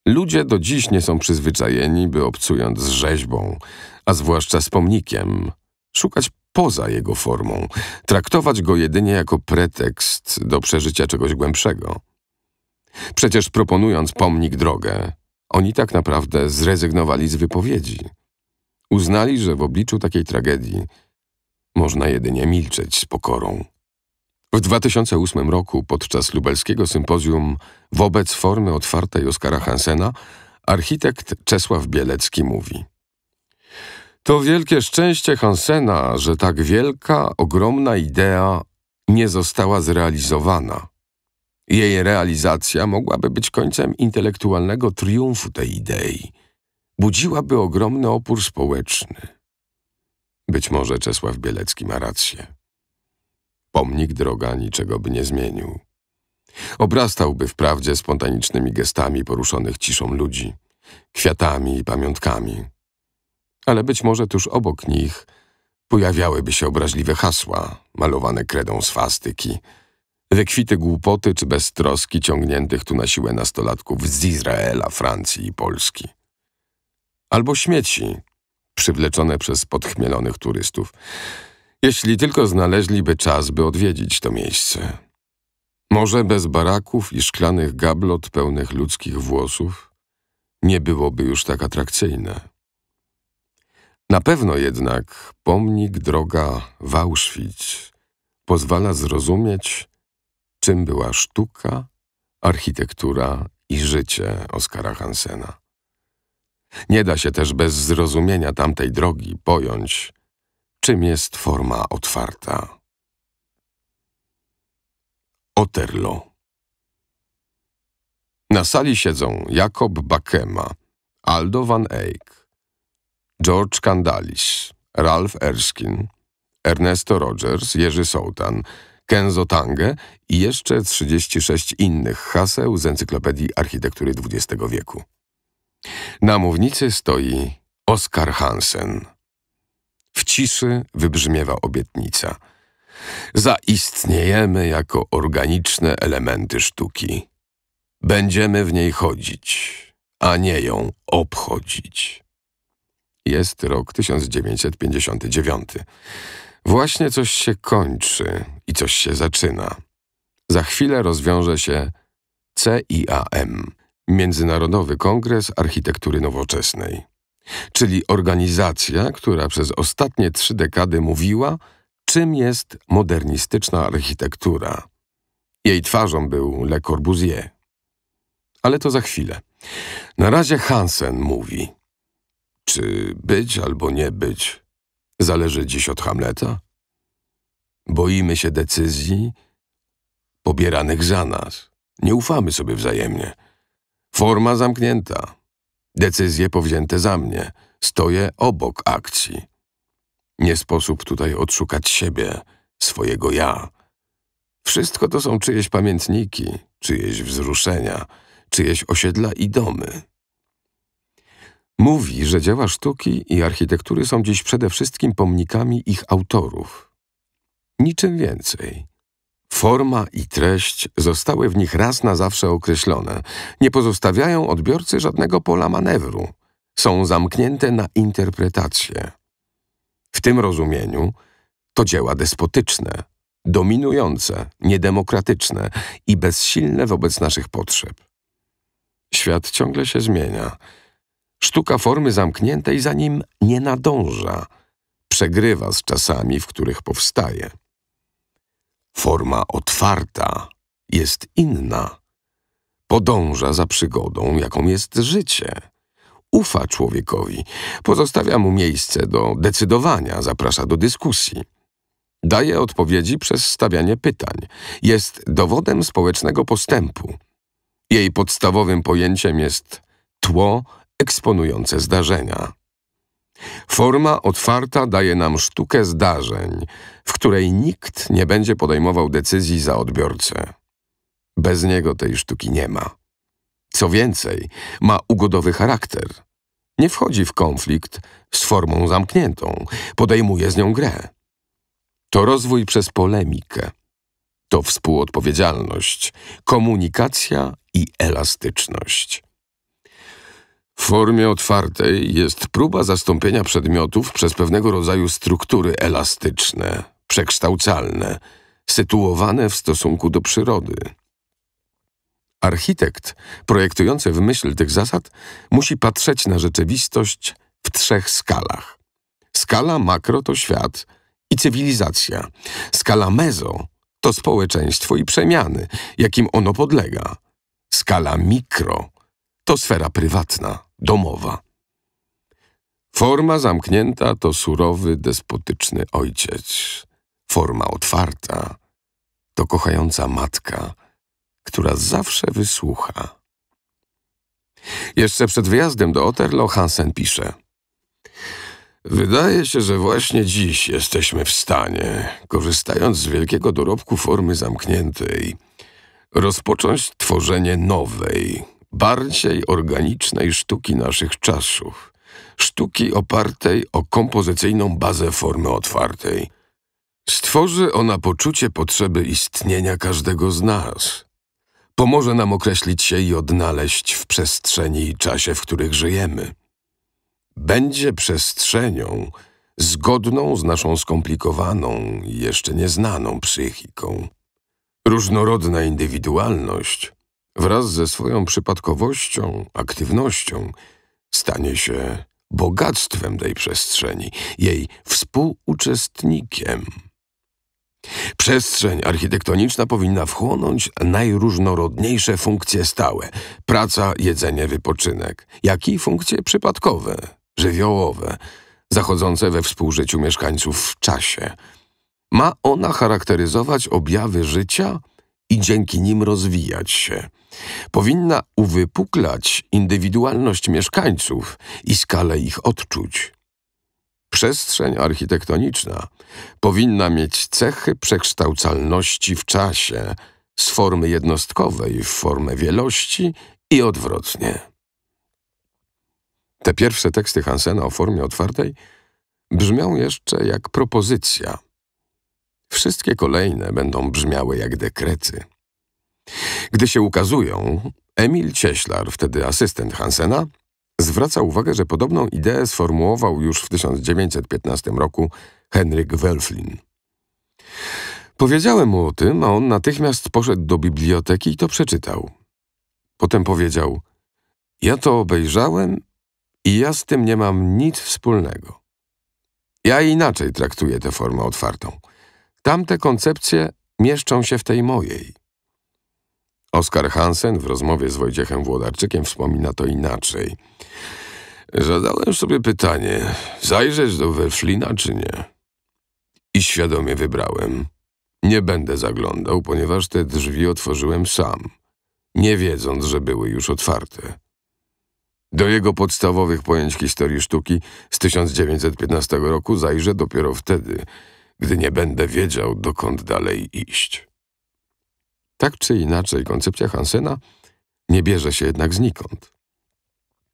Ludzie do dziś nie są przyzwyczajeni, by obcując z rzeźbą, a zwłaszcza z pomnikiem, szukać poza jego formą, traktować go jedynie jako pretekst do przeżycia czegoś głębszego. Przecież proponując pomnik drogę, oni tak naprawdę zrezygnowali z wypowiedzi. Uznali, że w obliczu takiej tragedii można jedynie milczeć z pokorą. W 2008 roku podczas lubelskiego sympozjum wobec formy otwartej Oskara Hansena architekt Czesław Bielecki mówi To wielkie szczęście Hansena, że tak wielka, ogromna idea nie została zrealizowana. Jej realizacja mogłaby być końcem intelektualnego triumfu tej idei. Budziłaby ogromny opór społeczny. Być może Czesław Bielecki ma rację pomnik droga niczego by nie zmienił. Obrastałby wprawdzie spontanicznymi gestami poruszonych ciszą ludzi, kwiatami i pamiątkami. Ale być może tuż obok nich pojawiałyby się obraźliwe hasła, malowane kredą swastyki, wykwity głupoty czy beztroski ciągniętych tu na siłę nastolatków z Izraela, Francji i Polski. Albo śmieci, przywleczone przez podchmielonych turystów, jeśli tylko znaleźliby czas, by odwiedzić to miejsce. Może bez baraków i szklanych gablot pełnych ludzkich włosów nie byłoby już tak atrakcyjne. Na pewno jednak pomnik droga w Auschwitz pozwala zrozumieć, czym była sztuka, architektura i życie Oskara Hansena. Nie da się też bez zrozumienia tamtej drogi pojąć, Czym jest forma otwarta? Oterlo. Na sali siedzą Jakob Bakema, Aldo Van Eyck, George Kandalis, Ralph Erskine, Ernesto Rogers, Jerzy Sołtan, Kenzo Tange i jeszcze 36 innych haseł z Encyklopedii Architektury XX wieku. Na mównicy stoi Oskar Hansen. W ciszy wybrzmiewa obietnica. Zaistniejemy jako organiczne elementy sztuki. Będziemy w niej chodzić, a nie ją obchodzić. Jest rok 1959. Właśnie coś się kończy i coś się zaczyna. Za chwilę rozwiąże się CIAM, Międzynarodowy Kongres Architektury Nowoczesnej czyli organizacja, która przez ostatnie trzy dekady mówiła, czym jest modernistyczna architektura. Jej twarzą był Le Corbusier. Ale to za chwilę. Na razie Hansen mówi: Czy być albo nie być zależy dziś od Hamleta? Boimy się decyzji pobieranych za nas. Nie ufamy sobie wzajemnie. Forma zamknięta, Decyzje powzięte za mnie. Stoję obok akcji. Nie sposób tutaj odszukać siebie, swojego ja. Wszystko to są czyjeś pamiętniki, czyjeś wzruszenia, czyjeś osiedla i domy. Mówi, że dzieła sztuki i architektury są dziś przede wszystkim pomnikami ich autorów. Niczym więcej. Forma i treść zostały w nich raz na zawsze określone, nie pozostawiają odbiorcy żadnego pola manewru, są zamknięte na interpretację. W tym rozumieniu to dzieła despotyczne, dominujące, niedemokratyczne i bezsilne wobec naszych potrzeb. Świat ciągle się zmienia. Sztuka formy zamkniętej za nim nie nadąża, przegrywa z czasami, w których powstaje. Forma otwarta jest inna. Podąża za przygodą, jaką jest życie. Ufa człowiekowi, pozostawia mu miejsce do decydowania, zaprasza do dyskusji. Daje odpowiedzi przez stawianie pytań. Jest dowodem społecznego postępu. Jej podstawowym pojęciem jest tło eksponujące zdarzenia. Forma otwarta daje nam sztukę zdarzeń, w której nikt nie będzie podejmował decyzji za odbiorcę. Bez niego tej sztuki nie ma. Co więcej, ma ugodowy charakter. Nie wchodzi w konflikt z formą zamkniętą, podejmuje z nią grę. To rozwój przez polemikę. To współodpowiedzialność, komunikacja i elastyczność. W formie otwartej jest próba zastąpienia przedmiotów przez pewnego rodzaju struktury elastyczne, przekształcalne, sytuowane w stosunku do przyrody. Architekt, projektujący w myśl tych zasad, musi patrzeć na rzeczywistość w trzech skalach. Skala makro to świat i cywilizacja. Skala mezo to społeczeństwo i przemiany, jakim ono podlega. Skala mikro to sfera prywatna, domowa. Forma zamknięta to surowy, despotyczny ojciec. Forma otwarta to kochająca matka, która zawsze wysłucha. Jeszcze przed wyjazdem do Oterlo Hansen pisze – Wydaje się, że właśnie dziś jesteśmy w stanie, korzystając z wielkiego dorobku formy zamkniętej, rozpocząć tworzenie nowej, bardziej organicznej sztuki naszych czasów, sztuki opartej o kompozycyjną bazę formy otwartej. Stworzy ona poczucie potrzeby istnienia każdego z nas. Pomoże nam określić się i odnaleźć w przestrzeni i czasie, w których żyjemy. Będzie przestrzenią zgodną z naszą skomplikowaną, jeszcze nieznaną psychiką. Różnorodna indywidualność – wraz ze swoją przypadkowością, aktywnością, stanie się bogactwem tej przestrzeni, jej współuczestnikiem. Przestrzeń architektoniczna powinna wchłonąć najróżnorodniejsze funkcje stałe praca, jedzenie, wypoczynek, jak i funkcje przypadkowe, żywiołowe, zachodzące we współżyciu mieszkańców w czasie. Ma ona charakteryzować objawy życia i dzięki nim rozwijać się. Powinna uwypuklać indywidualność mieszkańców i skalę ich odczuć. Przestrzeń architektoniczna powinna mieć cechy przekształcalności w czasie, z formy jednostkowej w formę wielości i odwrotnie. Te pierwsze teksty Hansena o formie otwartej brzmią jeszcze jak propozycja – Wszystkie kolejne będą brzmiały jak dekrety. Gdy się ukazują, Emil Cieślar, wtedy asystent Hansena, zwraca uwagę, że podobną ideę sformułował już w 1915 roku Henryk Welflin. Powiedziałem mu o tym, a on natychmiast poszedł do biblioteki i to przeczytał. Potem powiedział: Ja to obejrzałem i ja z tym nie mam nic wspólnego. Ja inaczej traktuję tę formę otwartą. Tamte koncepcje mieszczą się w tej mojej. Oskar Hansen w rozmowie z Wojciechem Włodarczykiem wspomina to inaczej. Zadałem sobie pytanie, zajrzeć do Weflina czy nie? I świadomie wybrałem. Nie będę zaglądał, ponieważ te drzwi otworzyłem sam, nie wiedząc, że były już otwarte. Do jego podstawowych pojęć historii sztuki z 1915 roku zajrzę dopiero wtedy – gdy nie będę wiedział, dokąd dalej iść. Tak czy inaczej, koncepcja Hansena nie bierze się jednak znikąd.